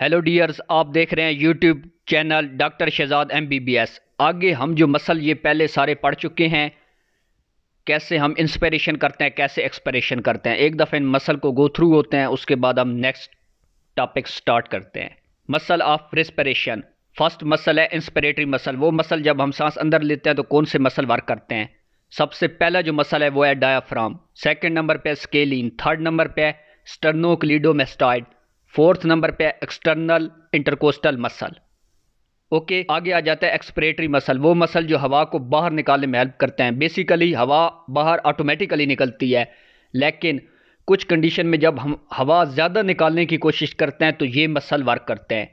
hello dears आप देख रहे हैं YouTube channel doctor Shahzad MBBS आगे हम जो मसल ये पहले सारे पढ़ चुके हैं कैसे हम इंस्पिरेशन करते हैं कैसे एक्सपिरेशन करते हैं एक दफ़े इन मसल को गो थ्रू होते हैं उसके बाद हम नेक्स्ट टॉपिक स्टार्ट करते हैं muscle of respiration first muscle है इंस्परेटरी मसल वो मसल जब हम सांस अंदर लेते हैं तो कौन से मसल वर्क करते हैं सबसे पहला जो मसल है वो है डायाफ्राम सेकेंड नंबर पर स्केलिन थर्ड नंबर पर स्टर्नोक्लीडोमेस्टाइड फोर्थ नंबर पे external intercostal muscle okay okay, आगे आ जाता है एक्सप्रेटरी मसल वो मसल जो हवा को बाहर निकालने में हेल्प करते हैं बेसिकली हवा बाहर ऑटोमेटिकली निकलती है लेकिन कुछ कंडीशन में जब हम हवा ज़्यादा निकालने की कोशिश करते हैं तो ये मसल वर्क करते हैं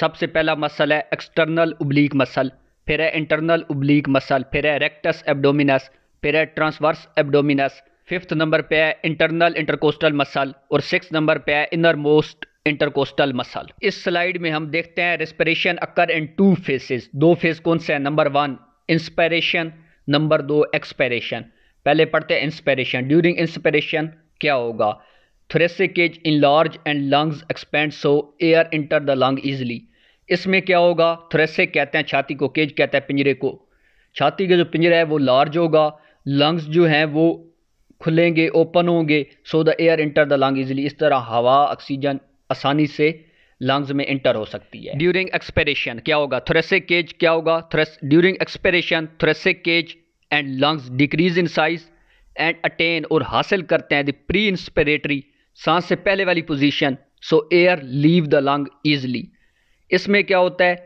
सबसे पहला मसल है एक्सटर्नल उब्लीक मसल फिर है इंटरनल उब्लीक मसल फिर है रेक्टस एबडोमिनस फिर है ट्रांसवर्स एबडोमिनस फिफ्थ नंबर पे है इंटरनल इंटरकोस्टल मसल और सिक्स नंबर पे है इनर मोस्ट इंटरकोस्टल मसल इस स्लाइड में हम देखते हैं respiration occur in two phases दो फेज कौन से हैं नंबर वन इंस्पायरेशन नंबर दो एक्सपायरेशन पहले पढ़ते हैं इंस्पायरेशन ड्यूरिंग इंस्पायरेशन क्या होगा thoracic cage enlarge and lungs expand so air enter the lung easily इसमें क्या होगा थ्रेसिक कहते हैं छाती को केज कहते हैं पिंजरे को छाती का जो पिंजरा है वो लार्ज होगा लंग्स जो हैं वो खुलेंगे ओपन होंगे so the air enter the lung easily इस तरह हवा ऑक्सीजन आसानी से लंग्स में इंटर हो सकती है ड्यूरिंग एक्सपेरेशन क्या होगा थ्रेसिक केज क्या होगा during expiration thoracic cage and lungs decrease in size and attain और हासिल करते हैं द प्री इंस्पेरेटरी सांस से पहले वाली position so air leave the lung easily इसमें क्या होता है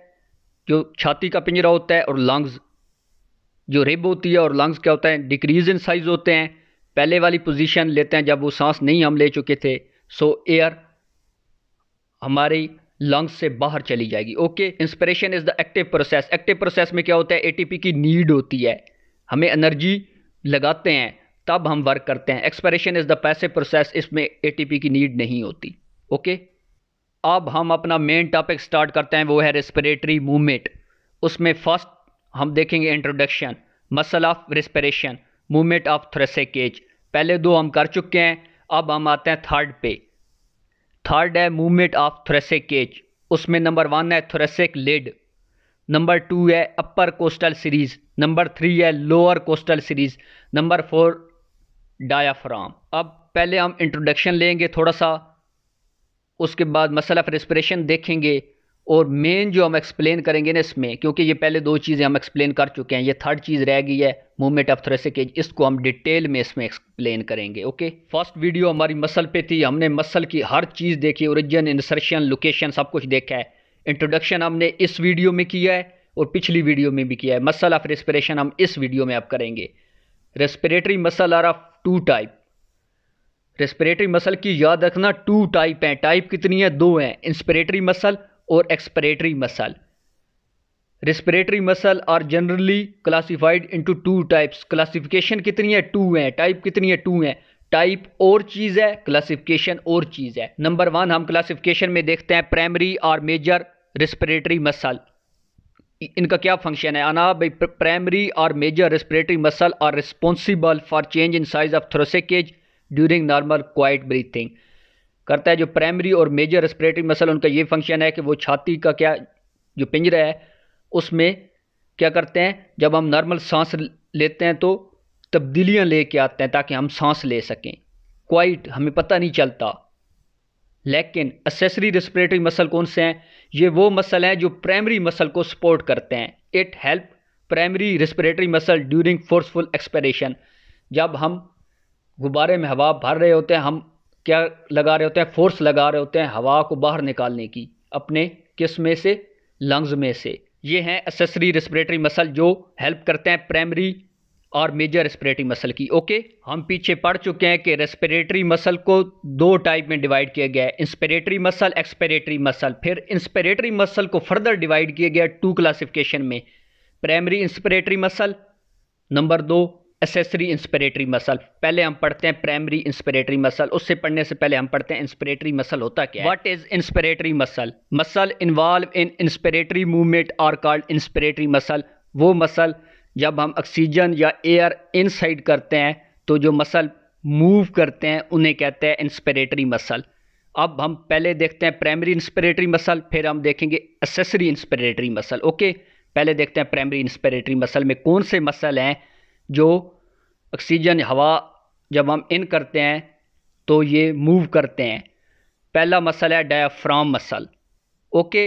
जो छाती का पिंजरा होता है और लंग्स जो रिब होती है और लंग्स क्या होता है डिक्रीज इन साइज होते हैं पहले वाली पोजीशन लेते हैं जब वो सांस नहीं हम ले चुके थे सो एयर हमारी लंग्स से बाहर चली जाएगी okay inspiration is the active process active process में क्या होता है एटीपी की नीड होती है हमें एनर्जी लगाते हैं तब हम वर्क करते हैं expiration is the passive process इसमें ए की नीड नहीं होती ओके अब हम अपना मेन टॉपिक स्टार्ट करते हैं वो है रेस्परेटरी मूवमेंट उसमें फर्स्ट हम देखेंगे introduction muscle of respiration movement of thoracic cage पहले दो हम कर चुके हैं अब हम आते हैं थर्ड पे थर्ड है मूवमेंट ऑफ थ्रेसिक केज उसमें नंबर वन है थ्रेसिक लिड नंबर टू है upper costal series number three है lower costal series number four diaphragm अब पहले हम इंट्रोडक्शन लेंगे थोड़ा सा उसके बाद मसल ऑफ रेस्परेशन देखेंगे और मेन जो हम एक्सप्लेन करेंगे ना इसमें क्योंकि ये पहले दो चीज़ें हम एक्सप्लेन कर चुके हैं ये थर्ड चीज़ रह गई है मूवमेंट ऑफ थ्रेसिक इसको हम डिटेल में इसमें एक्सप्लेन करेंगे ओके फर्स्ट वीडियो हमारी मसल पे थी हमने मसल की हर चीज़ देखी ओरिजिन इंसर्शन लोकेशन सब कुछ देखा है इंट्रोडक्शन हमने इस वीडियो में किया है और पिछली वीडियो में भी किया है मसल ऑफ रेस्परेशन हम इस वीडियो में आप करेंगे respiratory muscle are of two type respiratory muscle की याद रखना टू टाइप हैं टाइप कितनी है दो हैं इंस्परेटरी मसल और expiratory muscle respiratory muscle are generally classified into two types classification कितनी है टू है टाइप कितनी है टू है टाइप और चीज़ है क्लासिफिकेशन और चीज़ है नंबर वन हम क्लासिफिकेशन में देखते हैं प्राइमरी और मेजर रेस्पिरेटरी मसल इनका क्या फंक्शन है अना भाई प्राइमरी और major respiratory muscle are responsible for change in size of thoracic cage during normal quiet breathing करता है जो प्राइमरी और मेजर रेस्परेटरी मसल उनका ये फंक्शन है कि वो छाती का क्या जो पिंजरा है उसमें क्या करते हैं जब हम नॉर्मल सांस लेते हैं तो तब्दीलियाँ ले कर आते हैं ताकि हम सांस ले सकें क्वाइट हमें पता नहीं चलता लेकिन असेसरी रेस्परेटरी मसल कौन से हैं ये वो मसल हैं जो प्राइमरी मसल को सपोर्ट करते हैं it help primary respiratory muscle during forceful expiration जब हम गुब्बारे में हवा भर रहे होते हैं हम क्या लगा रहे होते हैं फोर्स लगा रहे होते हैं हवा को बाहर निकालने की अपने किस में से लंग्स में से ये हैं एसेसरी रेस्पिरेटरी मसल जो हेल्प करते हैं प्राइमरी और मेजर रेस्पिरेटरी मसल की ओके हम पीछे पढ़ चुके हैं कि रेस्पिरेटरी मसल को दो टाइप में डिवाइड किया गया है इंस्पिरेटरी मसल एक्सपिरेटरी मसल फिर इंस्पिरेटरी मसल को फर्दर डिवाइड किया गया टू क्लासिफिकेशन में प्राइमरी इंस्पिरेटरी मसल नंबर दो एसेसरी इंस्पिरेटरी मसल पहले हम पढ़ते हैं प्राइमरी इंस्पिरेटरी मसल उससे पढ़ने से पहले हम पढ़ते हैं इंस्पिरेटरी मसल होता क्या what what is inspiratory muscle muscle involve in inspiratory movement are called inspiratory muscle वो मसल जब हम ऑक्सीजन या एयर इनसाइड करते हैं तो जो मसल मूव करते हैं उन्हें कहते हैं इंस्पिरेटरी मसल अब हम पहले देखते हैं प्राइमरी इंस्पिरेटरी मसल फिर हम देखेंगे एसेसरी इंस्पिरेटरी मसल ओके पहले देखते हैं प्राइमरी इंस्पिरेटरी मसल में कौन से मसल हैं जो ऑक्सीजन हवा जब हम इन करते हैं तो ये मूव करते हैं पहला मसल है diaphragm muscle okay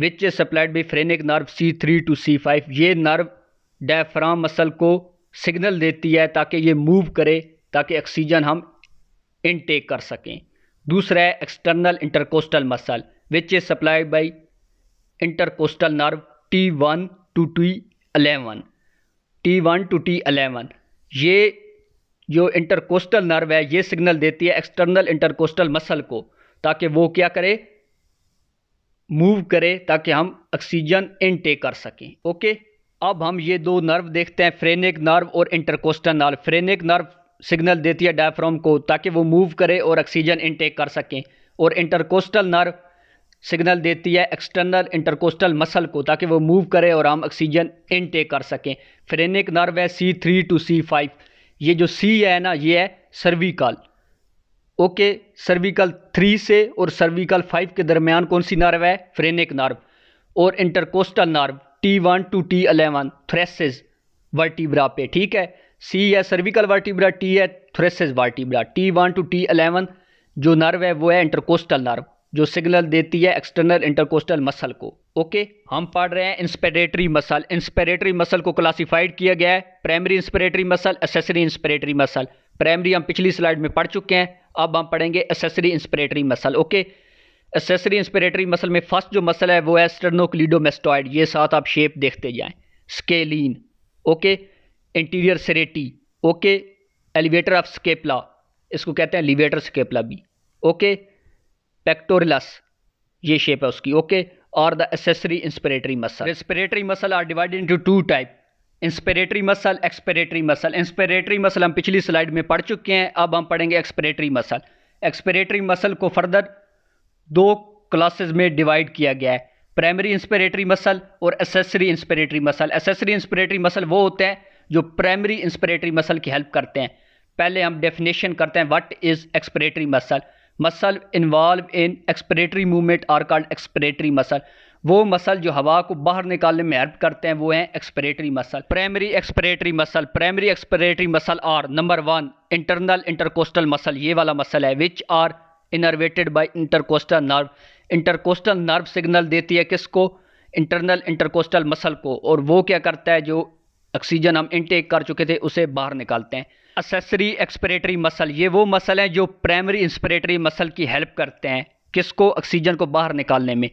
which is supplied by phrenic nerve C three to C five ये नर्व डायफ्राम मसल को सिग्नल देती है ताकि ये मूव करे ताकि ऑक्सीजन हम इनटेक कर सकें दूसरा है external intercostal muscle which is supplied by intercostal nerve T one to T eleven T one to T eleven ये जो इंटरकोस्टल नर्व है ये सिग्नल देती है एक्सटर्नल इंटरकोस्टल मसल को ताकि वो क्या करे मूव करे ताकि हम ऑक्सीजन इनटेक कर सकें ओके अब हम ये दो नर्व देखते हैं फ्रेनिक नर्व और intercostal nerve phrenic nerve signal देती है डायफ्राम को ताकि वो मूव करे और ऑक्सीजन इनटेक कर सकें और इंटरकोस्टल नर्व सिग्नल देती है एक्सटर्नल इंटरकोस्टल मसल को ताकि वो मूव करे और हम ऑक्सीजन इनटेक कर सकें फ्रेनिक नर्व है C three to C five ये जो सी है ना ये है सर्विकल ओके सर्विकल थ्री से और सर्विकल फाइव के दरमियान कौन सी नर्व है फ्रेनिक नर्व और intercostal nerve T one to T eleven thoracic vertebra पे ठीक है सी है सर्विकल वर्टिब्रा टी है thoracic vertebra T one to T eleven जो नर्व है वो है इंटरकोस्टल नर्व जो सिग्नल देती है एक्सटर्नल इंटरकोस्टल मसल को ओके हम पढ़ रहे हैं इंस्पिरेटरी मसल इंस्पिरेटरी मसल को क्लासिफाइड किया गया है primary inspiratory muscle accessory inspiratory muscle primary हम पिछली स्लाइड में पढ़ चुके हैं अब हम पढ़ेंगे accessory inspiratory muscle okay accessory inspiratory muscle में फर्स्ट जो मसल है वो है स्टर्नोक्लीडोमेस्टॉइड ये साथ आप शेप देखते जाए scalene okay anterior serrati okay elevator of scapula इसको कहते हैं एलिवेटर स्केपला भी ओके पेक्टोरिलस ये शेप है उसकी ओके और the accessory inspiratory muscle respiratory muscle are divided into two type inspiratory muscle expiratory muscle inspiratory muscle हम पिछली स्लाइड में पढ़ चुके हैं अब हम पढ़ेंगे एक्सपिरेटरी मसल एक्सपिरेटरी मसल को फर्दर दो क्लासेस में डिवाइड किया गया है प्राइमरी इंस्पिरेटरी मसल और accessory inspiratory muscle accessory inspiratory muscle वो होते हैं जो प्राइमरी इंस्पिरेटरी मसल की हेल्प करते हैं पहले हम डेफिनेशन करते हैं what is expiratory muscle muscle involve in expiratory movement are called expiratory muscle वो मसल जो हवा को बाहर निकालने में हेल्प करते हैं वो हैं expiratory muscle primary expiratory muscle primary expiratory muscle are number one internal intercostal muscle ये वाला मसल है which are innervated by intercostal nerve intercostal nerve signal देती है किसको इंटरनल इंटरकोस्टल मसल को और वो क्या करता है जो ऑक्सीजन हम इनटेक कर चुके थे उसे बाहर निकालते हैं असेसरी एक्सपरेटरी मसल ये वो मसल हैं जो प्राइमरी इंस्परेटरी मसल की हेल्प करते हैं किसको ऑक्सीजन को बाहर निकालने में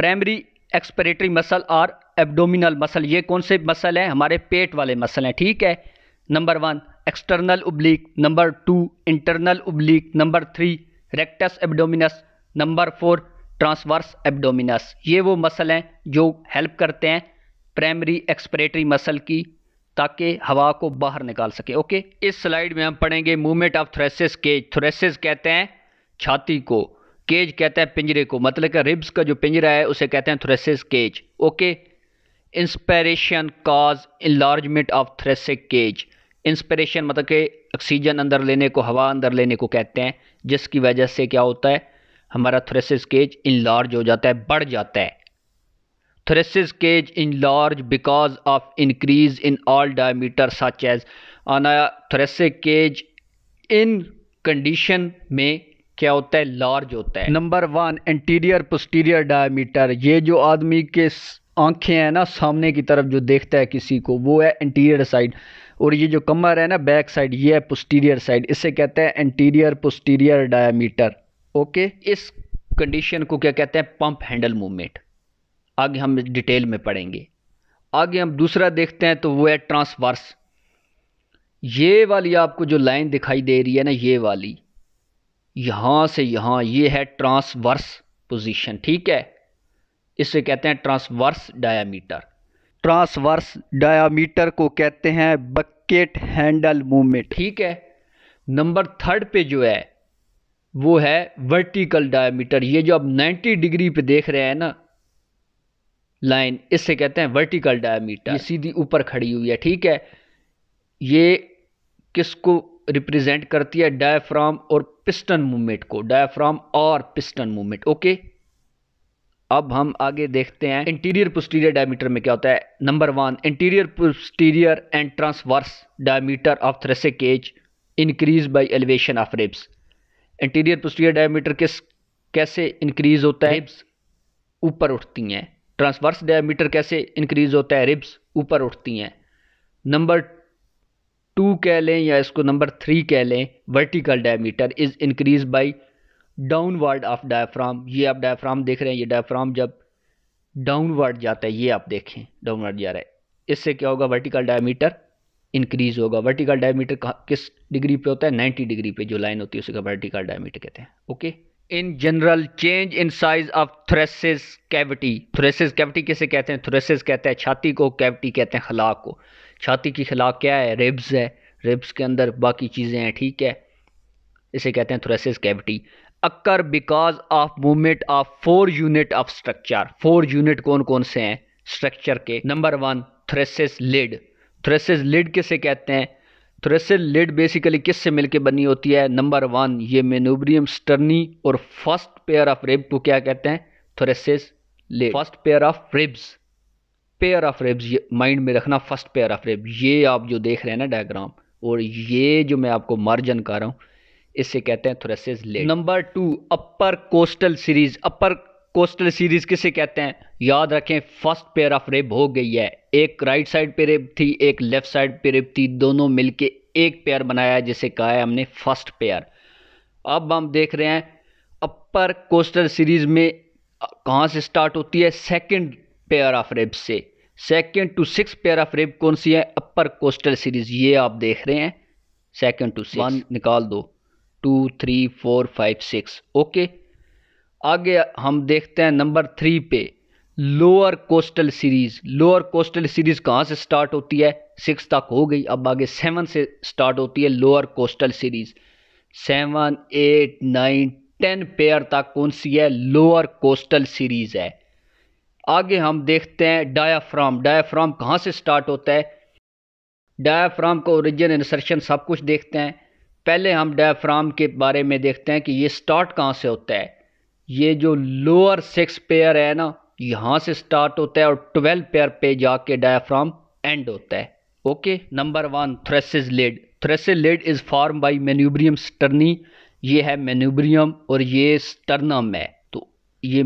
प्राइमरी एक्सपरेटरी मसल और एब्डोमिनल मसल ये कौन से मसल हैं हमारे पेट वाले मसल हैं ठीक है number one external oblique number two internal oblique number three rectus abdominis number four transverse abdominis ये वो मसल हैं जो हेल्प करते हैं प्राइमरी एक्सपरेटरी मसल की ताकि हवा को बाहर निकाल सके ओके इस स्लाइड में हम पढ़ेंगे movement of thoracic cage thoracic कहते हैं छाती को केज कहते हैं पिंजरे को मतलब कि रिब्स का जो पिंजरा है उसे कहते हैं thoracic cage okay inspiration cause enlargement of thoracic cage inspiration मतलब कि ऑक्सीजन अंदर लेने को हवा अंदर लेने को कहते हैं जिसकी वजह से क्या होता है हमारा थ्रेसिस केज इनलार्ज हो जाता है बढ़ जाता है Thrush's cage enlarged because of increase in all diameter such as आना थ्रेसे केज इन कंडीशन में क्या होता है लार्ज होता है number one anterior posterior diameter ये जो आदमी के आंखें हैं ना सामने की तरफ जो देखता है किसी को वो है इंटीरियर साइड और ये जो कमर है ना बैक साइड ये है पोस्टीरियर साइड इसे कहते हैं एंटीरियर पोस्टीरियर डायमीटर ओके इस कंडीशन को क्या कहते हैं पंप हैंडल मूवमेंट आगे हम डिटेल में पढ़ेंगे आगे हम दूसरा देखते हैं तो वो है ट्रांसवर्स ये वाली आपको जो लाइन दिखाई दे रही है ना ये वाली यहाँ से यहाँ ये है ट्रांसवर्स पोजीशन ठीक है इसे कहते हैं ट्रांसवर्स डायामीटर ट्रांसवर्स डायामीटर को कहते हैं बकेट हैंडल मूवमेंट ठीक है नंबर थर्ड पे जो है वो है वर्टिकल डायामीटर ये जो आप 90 डिग्री पे देख रहे हैं ना लाइन इससे कहते हैं वर्टिकल डायमीटर ये सीधी ऊपर खड़ी हुई है ठीक है ये किसको रिप्रेजेंट करती है डायफ्राम और पिस्टन मूवमेंट को डायफ्राम और पिस्टन मूवमेंट ओके अब हम आगे देखते हैं इंटीरियर पोस्टीरियर डायमीटर में क्या होता है number one anterior posterior and transverse diameter of thoracic cage increase by elevation of ribs anterior posterior diameter किस कैसे इंक्रीज होता है ऊपर उठती हैं ट्रांसवर्स डायमीटर कैसे इंक्रीज होता है रिब्स ऊपर उठती हैं नंबर टू कह लें या इसको नंबर थ्री कह लें vertical diameter is increase by downward of diaphragm ये आप डायफ्राम देख रहे हैं ये डायफ्राम जब डाउनवर्ड जाता है ये आप देखें डाउनवर्ड जा रहा है इससे क्या होगा वर्टिकल डायमीटर इंक्रीज होगा वर्टिकल डायमीटर किस डिग्री पे होता है 90 डिग्री पे जो लाइन होती है उसे का वर्टिकल डायमीटर कहते हैं okay in general change in size of thoracic cavity thoracic cavity किसे कहते हैं थ्रेसिस कहते हैं छाती को कैविटी कहते हैं खलाक को छाती की खलाक क्या है रिब्स है रिब्स के अंदर बाकी चीज़ें हैं ठीक है इसे कहते हैं thoracic cavity occur because of movement of four unit of structure four unit कौन कौन से हैं स्ट्रक्चर के number one thoracic lid thoracic lid किसे कहते हैं थ्रेसिल लिड बेसिकली किस से मिलकर बनी होती है नंबर वन ये मेनोब्रियम स्टर्नी और फर्स्ट पेयर ऑफ रेब को क्या कहते हैं thoracic lid first pair of ribs pair of ribs ये माइंड में रखना फर्स्ट पेयर ऑफ रेब ये आप जो देख रहे हैं ना डायग्राम और ये जो मैं आपको मार्जन कर रहा हूँ इसे कहते हैं thoracic lid number two upper costal series upper costal series किसे कहते हैं याद रखें फर्स्ट पेयर ऑफ रेप हो गई है एक राइट साइड पे रेप थी एक लेफ्ट साइड पे रेप थी दोनों मिलके एक पेयर बनाया है जिसे कहा है हमने फर्स्ट पेयर अब हम देख रहे हैं अपर कोस्टल सीरीज में कहाँ से स्टार्ट होती है सेकेंड पेयर ऑफ रेप से second to six pair of rib कौन सी है अपर कोस्टल सीरीज ये आप देख रहे हैं सेकेंड टू सिक्स निकाल दो two three four five six okay आगे हम देखते हैं नंबर थ्री पे lower costal series lower costal series कहाँ से स्टार्ट होती है सिक्स तक हो गई अब आगे सेवन से स्टार्ट होती है lower costal series seven eight nine ten pair तक कौन सी है लोअर कोस्टल सीरीज़ है आगे हम देखते हैं डायाफ्राम डायाफ्राम कहाँ से स्टार्ट होता है डायाफ्राम का ओरिजिन इंसर्शन सब कुछ देखते हैं पहले हम डायाफ्राम के बारे में देखते हैं कि ये स्टार्ट कहाँ से होता है ये जो लोअर सिक्स पेयर है ना यहाँ से स्टार्ट होता है और ट्वेल्व पेयर पे जाके डायफ्राम एंड होता है okay number one thoracic lid thoracic lid is form by manubrium sterni ये है मेन्यूब्रियम और ये स्टर्नम है तो ये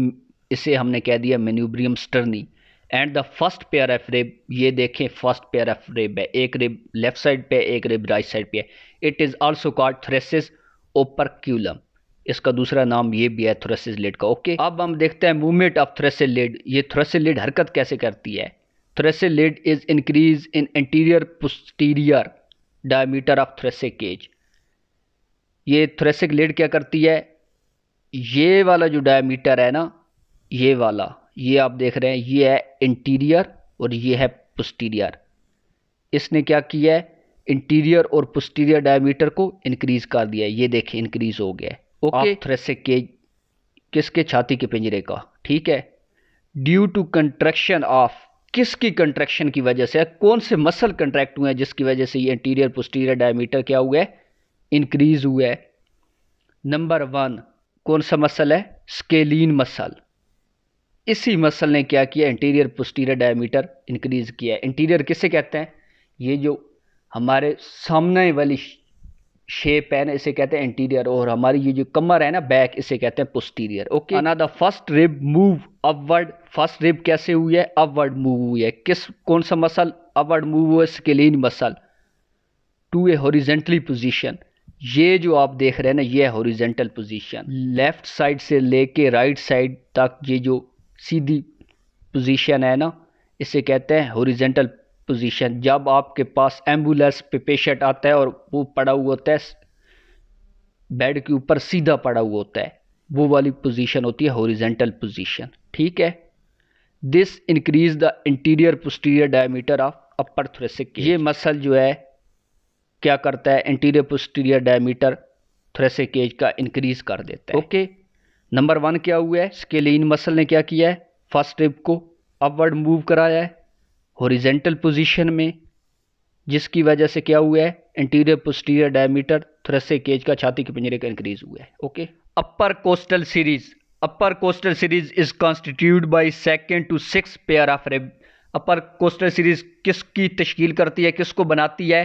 इसे हमने कह दिया manubrium sterni and the first pair of rib ये देखें फर्स्ट पेयर ऑफ रेब है एक रेब लेफ्ट साइड पे एक रेब राइट साइड पे है it is also called thoracic operculum इसका दूसरा नाम ये भी है थ्रेसिस लेड का ओके अब हम देखते हैं मूवमेंट ऑफ थ्रेसिल लेड ये थ्रेसिल लेड हरकत कैसे करती है thoracic lid is increase in anterior posterior diameter of thoracic cage ये थ्रेसिक लेड क्या करती है ये वाला जो डायमीटर है ना ये वाला ये आप देख रहे हैं ये है इंटीरियर और ये है पोस्टीरियर इसने क्या किया है इंटीरियर और पोस्टीरियर डायमीटर को इंक्रीज़ कर दिया है ये देखें इंक्रीज़ हो गया है ओके थ्रेसे के किसके छाती के पिंजरे का ठीक है ड्यू टू कंट्रेक्शन ऑफ किसकी कंट्रेक्शन की वजह से कौन से मसल कंट्रैक्ट हुए हैं जिसकी वजह से ये इंटीरियर पुस्टीरियर डायमीटर क्या हुआ है इंक्रीज हुआ है नंबर वन कौन सा मसल है स्केलिन मसल इसी मसल ने क्या किया इंटीरियर पुस्टीरियर डायमीटर इंक्रीज किया है इंटीरियर किसे कहते हैं ये जो हमारे सामने वाली शेप है ना इसे कहते हैं एंटीरियर और हमारी ये जो कमर है ना बैक इसे कहते हैं पोस्टीरियर ओके ना the first rib move upward first rib कैसे हुई है अपवर्ड मूव हुई है किस कौन सा मसल अपवर्ड मूव हुआ इसके लिए muscle to a horizontally position ये जो आप देख रहे हैं ना ये है हॉरिजेंटल पोजीशन लेफ्ट साइड से लेके राइट साइड तक ये जो सीधी पोजीशन है ना इसे कहते हैं हॉरिजेंटल पोजीशन जब आपके पास एम्बुलेंस पे पेशेंट आता है और वो पड़ा हुआ होता है बेड के ऊपर सीधा पड़ा हुआ होता है वो वाली पोजीशन होती है हॉरिजेंटल पोजीशन ठीक है this increase the anterior posterior diameter of upper thoracic ये मसल जो है क्या करता है anterior posterior diameter thoracic cage का इंक्रीज कर देता है ओके नंबर वन क्या हुआ है स्केलिन मसल ने क्या किया है फर्स्ट स्टेप को अपवर्ड मूव कराया है हॉरिजेंटल पोजीशन में जिसकी वजह से क्या हुआ है anterior posterior diameter thoracic cage का छाती के पिंजरे का इंक्रीज हुआ है okay upper costal series upper costal series is constitute by second to six pair of rib upper costal series किसकी तश्कील करती है किसको बनाती है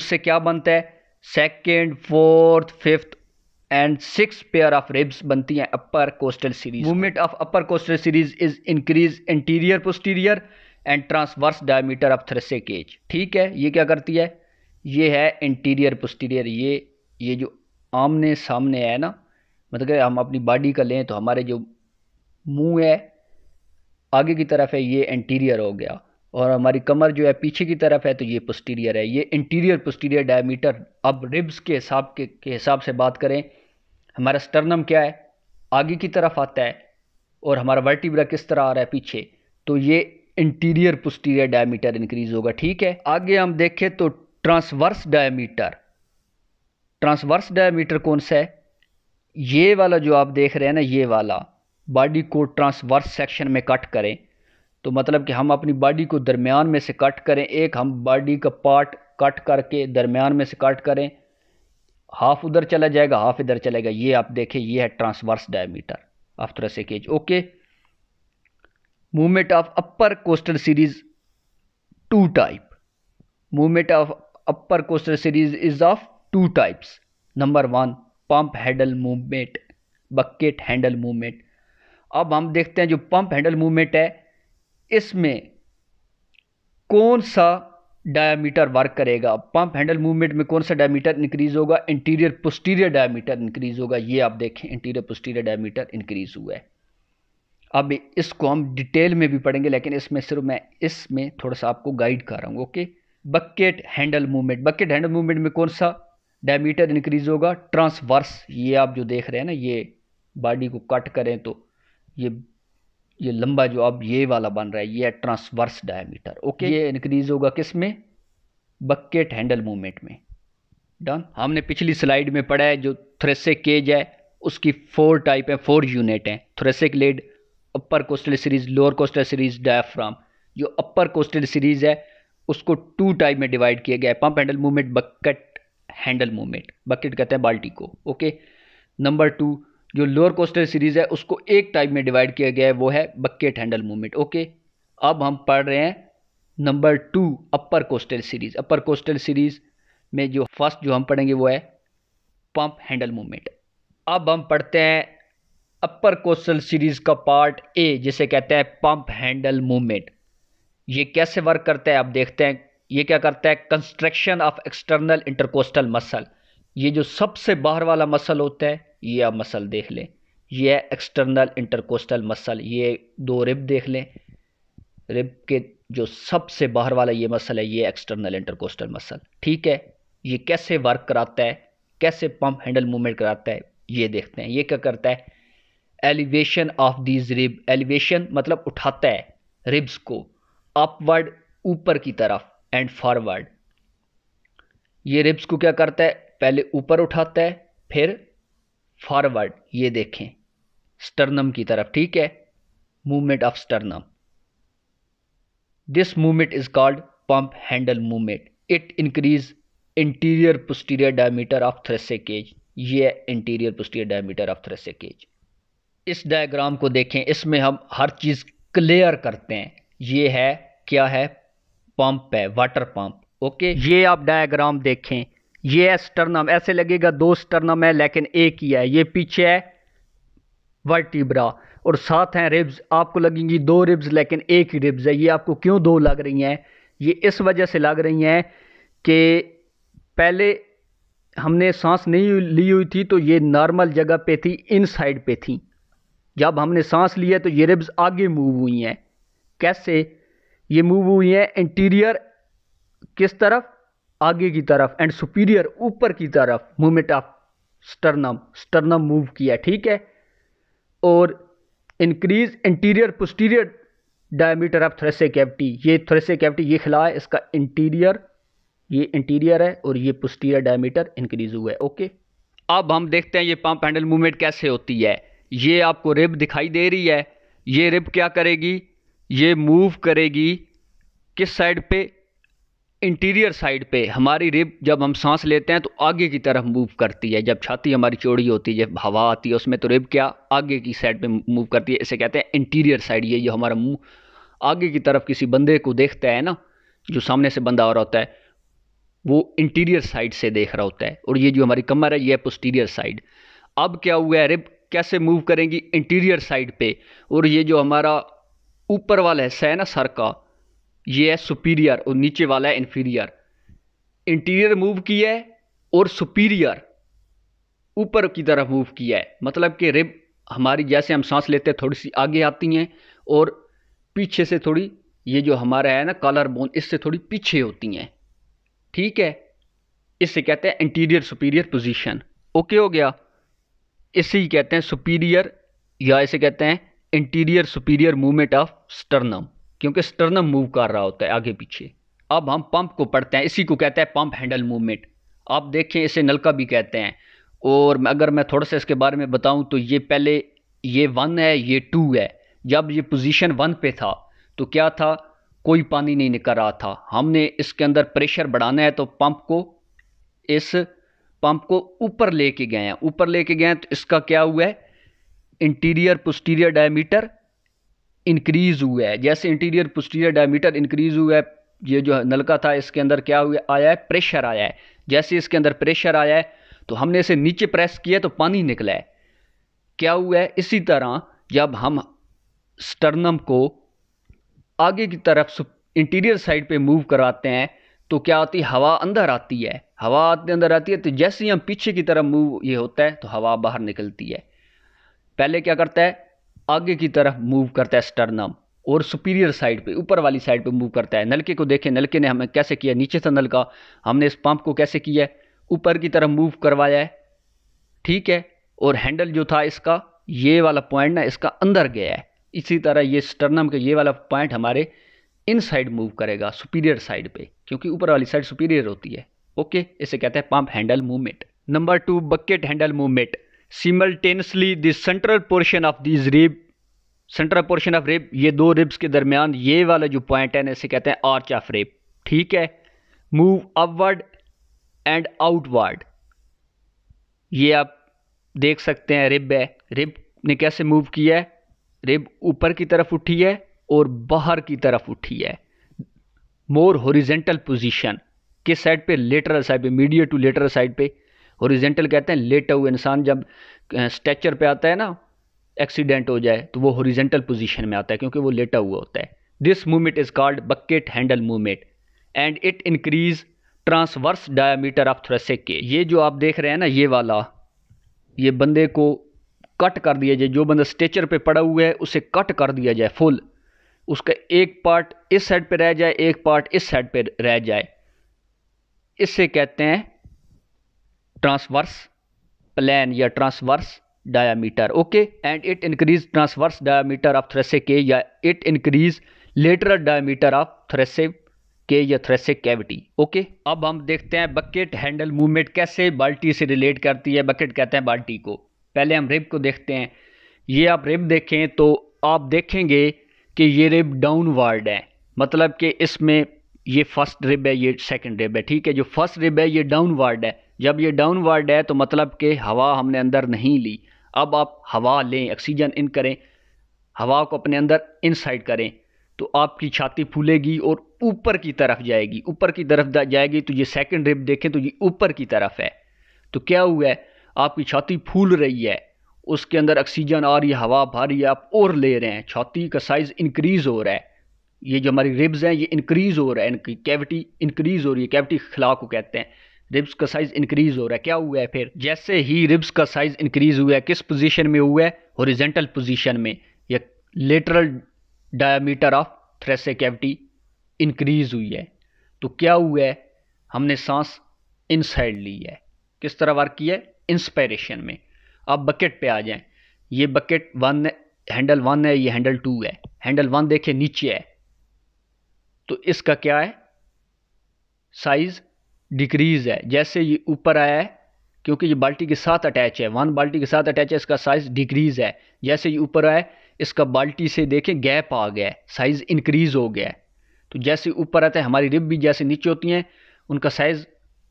उससे क्या बनता है second fourth fifth and six pair of ribs बनती हैं upper costal series movement of upper costal series is increase anterior posterior and transverse diameter of थ्रेसे cage ठीक है ये क्या करती है ये है इंटीरियर पुस्टीरियर ये ये जो आमने सामने है ना मतलब हम अपनी बॉडी का लें तो हमारे जो मुंह है आगे की तरफ है ये इंटीरियर हो गया और हमारी कमर जो है पीछे की तरफ है तो ये पुस्टीरियर है ये इंटीरियर पुस्टीरियर डायमीटर अब रिब्स के हिसाब के, के हिसाब से बात करें हमारा स्टर्नम क्या है आगे की तरफ आता है और हमारा वर्टिब्रा किस तरह आ रहा है पीछे तो ये इंटीरियर पुस्टीरियर डायमीटर इंक्रीज होगा ठीक है आगे हम देखें तो ट्रांसवर्स डायमीटर ट्रांसवर्स डायमीटर कौन सा है ये वाला जो आप देख रहे हैं ना ये वाला बॉडी को ट्रांसवर्स सेक्शन में कट करें तो मतलब कि हम अपनी बॉडी को दरमियान में से कट करें एक हम बॉडी का पार्ट कट करके दरमियान में से कट करें हाफ उधर चला जाएगा हाफ इधर चलेगा ये आप देखें ये है ट्रांसवर्स डायमीटर आफ्टर से cage okay movement of upper costal series two type movement of upper costal series is of two types number one pump handle movement bucket handle movement अब हम देखते हैं जो पंप हैंडल मूवमेंट है इसमें कौन सा डायमीटर वर्क करेगा पंप हैंडल मूवमेंट में कौन सा डायमीटर इंक्रीज होगा इंटीरियर पोस्टीरियर डायमीटर इंक्रीज होगा ये आप देखें इंटीरियर पोस्टीरियर डायमीटर इंक्रीज हुआ है अब इसको हम डिटेल में भी पढ़ेंगे लेकिन इसमें सिर्फ मैं इसमें थोड़ा सा आपको गाइड कर रहा हूँ okay bucket handle movement bucket handle movement में कौन सा डायमीटर इंक्रीज होगा ट्रांसवर्स ये आप जो देख रहे हैं ना ये बॉडी को कट करें तो ये ये लंबा जो अब ये वाला बन रहा है ये ट्रांसवर्स डायमीटर ओके ये इंक्रीज होगा किस में बकेट हैंडल मूवमेंट में डन हमने पिछली स्लाइड में पढ़ा है जो थ्रेसे केज है उसकी फोर टाइप है फोर यूनिट हैं thoracic lid upper costal series lower costal series diaphragm जो अपर कोस्टल सीरीज है उसको टू टाइप में डिवाइड किया गया है pump handle movement bucket handle movement bucket कहते हैं बाल्टी को ओके नंबर टू जो लोअर कोस्टल सीरीज है उसको एक टाइप में डिवाइड किया गया है वो है बकेट हैंडल मूवमेंट ओके अब हम पढ़ रहे हैं number two upper costal series upper costal series में जो फर्स्ट जो हम पढ़ेंगे वो है पंप हैंडल मूवमेंट अब हम पढ़ते हैं अपर कोस्टल सीरीज का पार्ट ए जिसे कहते हैं पंप हैंडल मूवमेंट ये कैसे वर्क करता है आप देखते हैं ये क्या करता है construction of external intercostal muscle ये जो सबसे बाहर वाला मसल होता है ये आप मसल देख लें ये है एक्सटर्नल इंटरकोस्टल मसल ये दो रिब देख लें रिब के जो सबसे बाहर वाला ये मसल है ये एक्सटर्नल इंटरकोस्टल मसल ठीक है ये कैसे वर्क कराता है कैसे पंप हैंडल मूवमेंट कराता है ये देखते हैं ये क्या करता है elevation of these rib elevation मतलब उठाता है रिब्स को अपवर्ड ऊपर की तरफ एंड फॉरवर्ड ये रिब्स को क्या करता है पहले ऊपर उठाता है फिर फॉरवर्ड ये देखें स्टर्नम की तरफ ठीक है movement of sternum this movement is called pump handle movement it increase anterior posterior diameter of थ्रेसे cage ये anterior posterior diameter of थ्रेसे cage इस डायग्राम को देखें इसमें हम हर चीज़ क्लियर करते हैं ये है क्या है पंप है वाटर पंप ओके ये आप डायग्राम देखें ये स्टर्नम ऐसे लगेगा दो स्टर्नम है लेकिन एक ही है ये पीछे है वर्टिब्रा और साथ हैं रिब्स आपको लगेंगी दो रिब्स लेकिन एक ही रिब्स है ये आपको क्यों दो लग रही हैं ये इस वजह से लग रही हैं कि पहले हमने सांस नहीं ली हुई थी तो ये नॉर्मल जगह पे थी इन साइड पे थी जब हमने सांस लिया तो ये रिब्स आगे मूव हुई हैं कैसे ये मूव हुई हैं इंटीरियर किस तरफ आगे की तरफ एंड सुपीरियर ऊपर की तरफ movement of sternum sternum move किया ठीक है और increase anterior posterior diameter of थ्रेसे cavity ये थ्रेसे कैविटी ये खिला है इसका इंटीरियर ये इंटीरियर है और ये पोस्टीरियर डायमीटर इंक्रीज हुआ है ओके अब हम देखते हैं ये पंप हैंडल मूवमेंट कैसे होती है ये आपको रिब दिखाई दे रही है ये रिब क्या करेगी ये मूव करेगी किस साइड पे इंटीरियर साइड पे हमारी रिब जब हम सांस लेते हैं तो आगे की तरफ मूव करती है जब छाती हमारी चौड़ी होती है जब हवा आती है उसमें तो रिब क्या आगे की साइड पे मूव करती है इसे कहते हैं इंटीरियर साइड ये जो हमारा मुंह आगे की तरफ किसी बंदे को देखता है ना जो सामने से बंदा आ रहा होता है वो इंटीरियर साइड से देख रहा होता है और ये जो हमारी कमर है ये है पोस्टीरियर साइड अब क्या हुआ है रिब कैसे मूव करेंगी इंटीरियर साइड पे और ये जो हमारा ऊपर वाला हिस्सा है ना सर का ये है सुपीरियर और नीचे वाला है इन्फीरियर इंटीरियर मूव किया है और सुपीरियर ऊपर की तरफ मूव किया है मतलब कि रिब हमारी जैसे हम सांस लेते हैं थोड़ी सी आगे आती हैं और पीछे से थोड़ी ये जो हमारा है ना कॉलर बोन इससे थोड़ी पीछे होती हैं ठीक है इससे कहते हैं इंटीरियर सुपीरियर पोजीशन ओके हो गया इसे ही कहते हैं सुपीरियर या इसे कहते हैं anterior superior movement of sternum क्योंकि स्टर्नम मूव कर रहा होता है आगे पीछे अब हम पंप को पढ़ते हैं इसी को कहते हैं पंप हैंडल मूवमेंट आप देखें इसे नलका भी कहते हैं और अगर मैं थोड़ा सा इसके बारे में बताऊं तो ये पहले ये वन है ये टू है जब ये पोजीशन वन पे था तो क्या था कोई पानी नहीं निकल रहा था हमने इसके अंदर प्रेशर बढ़ाना है तो पंप को इस पंप को ऊपर लेके गए हैं ऊपर लेके गए हैं तो इसका क्या हुआ है इंटीरियर पुस्टीरियर डायमीटर इंक्रीज हुआ है जैसे इंटीरियर पुस्टीरियर डायमीटर इंक्रीज हुआ है ये जो नलका था इसके अंदर क्या हुआ आया है प्रेशर आया है जैसे इसके अंदर प्रेशर आया है तो हमने इसे नीचे प्रेस किया तो पानी निकला है क्या हुआ है इसी तरह जब हम स्टर्नम को आगे की तरफ इंटीरियर साइड पे मूव कराते हैं तो क्या आती हवा अंदर आती है हवा अपने अंदर आती है तो जैसे ही हम पीछे की तरफ मूव ये होता है तो हवा बाहर निकलती है पहले क्या करता है आगे की तरफ मूव करता है स्टर्नम और सुपीरियर साइड पे ऊपर वाली साइड पे मूव करता है नलके को देखें नलके ने हमें कैसे किया नीचे से नलका हमने इस पंप को कैसे किया है ऊपर की तरफ मूव करवाया है ठीक है और हैंडल जो था इसका ये वाला पॉइंट ना इसका अंदर गया है इसी तरह ये स्टर्नम का ये वाला पॉइंट हमारे इन साइड मूव करेगा सुपीरियर साइड पे क्योंकि ऊपर वाली साइड सुपीरियर होती है ओके इसे कहते हैं pump handle movement number two bucket handle movement simultaneously the central portion of this rib central portion of rib ये दो रिब्स के दरमियान ये वाला जो पॉइंट है ना इसे कहते हैं आर्च ऑफ रेप ठीक है मूव अपवर्ड एंड आउटवर्ड ये आप देख सकते हैं रिब है रिब ने कैसे मूव किया है रिब ऊपर की तरफ उठी है और बाहर की तरफ उठी है मोर होरिजेंटल पोजिशन किस साइड पे लेटरल साइड पे मीडियो टू लेटरल साइड पे हॉरिजेंटल कहते हैं लेटा हुआ इंसान जब स्ट्रेचर पे आता है ना एक्सीडेंट हो जाए तो वो हॉरिजेंटल पोजीशन में आता है क्योंकि वो लेटा हुआ होता है this movement is called bucket handle movement and it increase transverse diameter of thoracic के ये जो आप देख रहे हैं ना ये वाला ये बंदे को कट कर दिया जाए जो बंदा स्ट्रेचर पे पड़ा हुआ है उसे कट कर दिया जाए फुल उसका एक पार्ट इस साइड पे रह जाए एक पार्ट इस साइड पे रह जाए इसे कहते हैं ट्रांसवर्स प्लान या transverse diameter okay and it increase transverse diameter of thorax के या it increase lateral diameter of thorax के या थ्रेसे कैविटी ओके अब हम देखते हैं बकेट हैंडल मूवमेंट कैसे बाल्टी से रिलेट करती है बकेट कहते हैं बाल्टी को पहले हम रिब को देखते हैं ये आप रिब देखें तो आप देखेंगे कि ये रिब डाउनवर्ड है मतलब कि इसमें ये फर्स्ट रिब है ये सेकंड रिब है ठीक है जो फर्स्ट रिब है ये डाउनवर्ड है जब ये डाउनवर्ड है तो मतलब कि हवा हमने अंदर नहीं ली अब आप हवा लें ऑक्सीजन इन करें हवा को अपने अंदर इनसाइड करें तो आपकी छाती फूलेगी और ऊपर की तरफ जाएगी ऊपर की तरफ जाएगी तो ये सेकंड रिब देखें तो ये ऊपर की तरफ है तो क्या हुआ है आपकी छाती फूल रही है उसके अंदर ऑक्सीजन आ रही है हवा रही है आप और ले रहे हैं छाती का साइज़ इंक्रीज़ हो रहा है ये जो हमारी रिब्स हैं ये इंक्रीज़ हो रहा है इनकी कैविटी इंक्रीज़ हो रही है कैविटी खिला को कहते हैं रिब्स का साइज़ इंक्रीज़ हो रहा है क्या हुआ है फिर जैसे ही रिब्स का साइज़ इंक्रीज़ हुआ है किस पोजीशन में हुआ है हॉरिजेंटल पोजीशन में या lateral diameter of थ्रेसे cavity increase हुई है तो क्या हुआ है हमने सांस इनसाइड ली है किस तरह वर्क किया है इंस्पायरेशन में आप बकेट पे आ जाएं ये बकेट वन हैंडल वन है ये हैंडल टू है हैंडल वन देखे नीचे है तो इसका क्या है साइज़ डिक्रीज़ है जैसे ये ऊपर आया है क्योंकि ये बाल्टी के साथ अटैच है वन बाल्टी के साथ अटैच है इसका साइज़ डिक्रीज़ है जैसे ये ऊपर आया इसका बाल्टी से देखें गैप आ गया है साइज़ इंक्रीज़ हो गया है तो जैसे ऊपर आते हैं हमारी रिब भी जैसे नीचे होती हैं उनका साइज़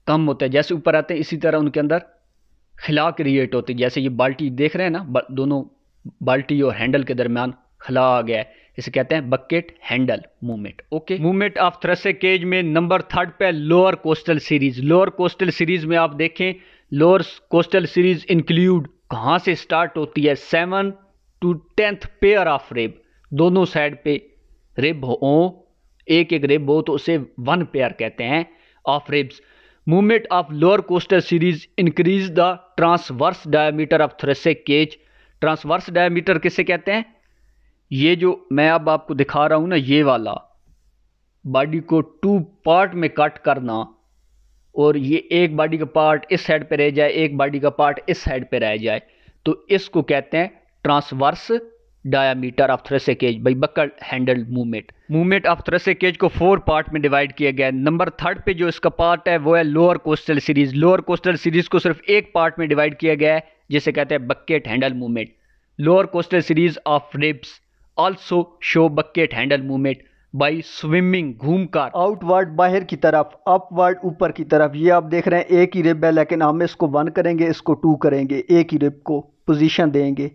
कम होता है जैसे ऊपर आते हैं इसी तरह उनके अंदर खिला क्रिएट होती है जैसे ये बाल्टी देख रहे हैं ना दोनों बाल्टी और हैंडल के दरमियान खिला आ गया है इसे कहते हैं bucket handle movement okay movement of thorax cage में नंबर थर्ड पे lower costal series lower costal series में आप देखें लोअर कोस्टल सीरीज इंक्लूड कहाँ से स्टार्ट होती है seven to tenth pair of rib दोनों साइड पे रेब हो एक एक रेब हो तो उसे वन पेयर कहते हैं of ribs movement of lower costal series increase the transverse diameter of thorax cage transverse diameter किसे कहते हैं ये जो मैं अब आपको दिखा रहा हूं ना ये वाला बॉडी को टू पार्ट में कट करना और ये एक बॉडी का पार्ट इस साइड पे रह जाए एक बॉडी का पार्ट इस साइड पे रह जाए तो इसको कहते हैं transverse diameter of thorax cage by bucket handle movement movement of thorax cage को फोर पार्ट में डिवाइड किया गया है नंबर थर्ड पे जो इसका पार्ट है वो है lower costal series lower costal series को सिर्फ एक पार्ट में डिवाइड किया गया है जिसे कहते हैं bucket handle movement lower costal series of ribs also show bucket handle movement by swinging घूम कर आउटवर्ड बाहर की तरफ अपवर्ड ऊपर की तरफ ये आप देख रहे हैं एक ही रिब है लेकिन हम इसको वन करेंगे इसको टू करेंगे एक ही रिब को पोजिशन देंगे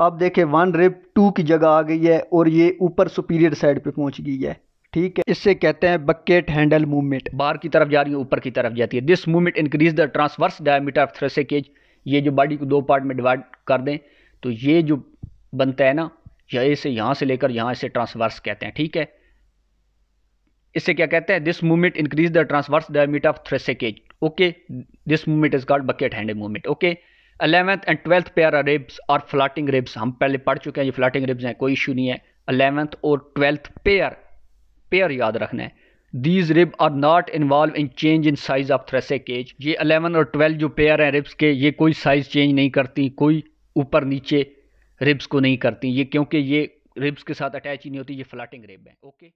अब देखें वन रिप टू की जगह आ गई है और ये ऊपर सुपीरियर साइड पे पहुंच गई है ठीक है इससे कहते हैं बकेट हैंडल मूवमेंट बाहर की तरफ जा रही है ऊपर की तरफ जाती है this movement increase the transverse diameter of thorax cage ये जो बॉडी को दो पार्ट में डिवाइड कर दें तो ये जो बनता है ना या इसे यहां से लेकर यहां इसे ट्रांसवर्स कहते हैं ठीक है इसे क्या कहते हैं this movement increase the transverse diameter of thorax cage okay this movement is called bucket hand movement okay eleventh and twelfth pair ribs और फ्लाटिंग रिब्स हम पहले पढ़ चुके हैं ये फ्लाटिंग रिब्स हैं कोई इशू नहीं है अलेवेंथ और ट्वेल्थ पेयर पेयर याद रखना है these rib are not involve in change in size of थ्रेसे cage ये अलेवन और ट्वेल्व जो पेयर हैं रिब्स के ये कोई साइज चेंज नहीं करती कोई ऊपर नीचे रिब्स को नहीं करती ये क्योंकि ये रिब्स के साथ अटैच ही नहीं होती ये फ्लाटिंग रिब है ओके